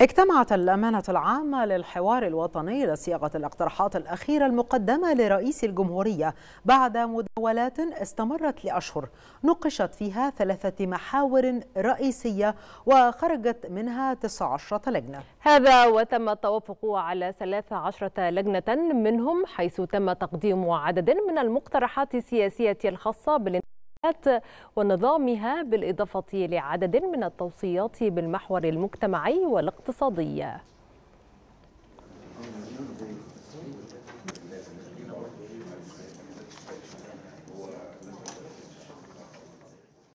اجتمعت الأمانة العامة للحوار الوطني لصياغة الاقتراحات الأخيرة المقدمة لرئيس الجمهورية بعد مداولات استمرت لأشهر نقشت فيها ثلاثة محاور رئيسية وخرجت منها 19 لجنة هذا وتم التوافق على 13 لجنة منهم حيث تم تقديم عدد من المقترحات السياسية الخاصة بالانتخابات ونظامها بالإضافة لعدد من التوصيات بالمحور المجتمعي والاقتصادي